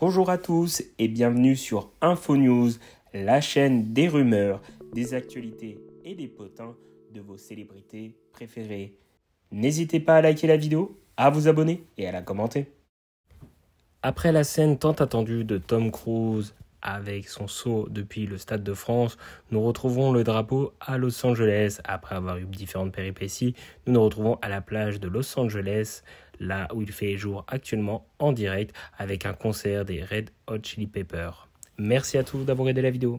Bonjour à tous et bienvenue sur InfoNews, la chaîne des rumeurs, des actualités et des potins de vos célébrités préférées. N'hésitez pas à liker la vidéo, à vous abonner et à la commenter. Après la scène tant attendue de Tom Cruise avec son saut depuis le Stade de France. Nous retrouvons le drapeau à Los Angeles. Après avoir eu différentes péripéties, nous nous retrouvons à la plage de Los Angeles, là où il fait jour actuellement en direct avec un concert des Red Hot Chili Peppers. Merci à tous d'avoir aidé la vidéo.